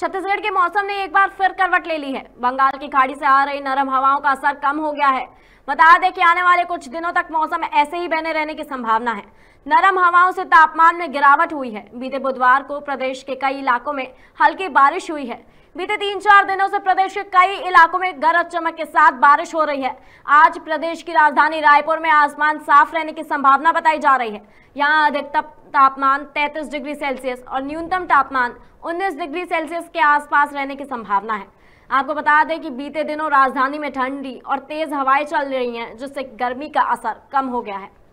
छत्तीसगढ़ के मौसम ने एक बार फिर करवट ले ली है बंगाल की खाड़ी से आ रही नरम हवाओं का असर कम हो गया है बता दें कि आने वाले कुछ दिनों तक मौसम ऐसे ही बने रहने की संभावना है नरम हवाओं से तापमान में गिरावट हुई है बीते बुधवार को प्रदेश के कई इलाकों में हल्की बारिश हुई है बीते तीन चार दिनों से प्रदेश के कई इलाकों में गरज चमक के साथ बारिश हो रही है आज प्रदेश की राजधानी रायपुर में आसमान साफ रहने की संभावना बताई जा रही है यहाँ अधिकतम तापमान 33 डिग्री सेल्सियस और न्यूनतम तापमान 19 डिग्री सेल्सियस के आसपास रहने की संभावना है आपको बता दें कि बीते दिनों राजधानी में ठंडी और तेज हवाएं चल रही हैं जिससे गर्मी का असर कम हो गया है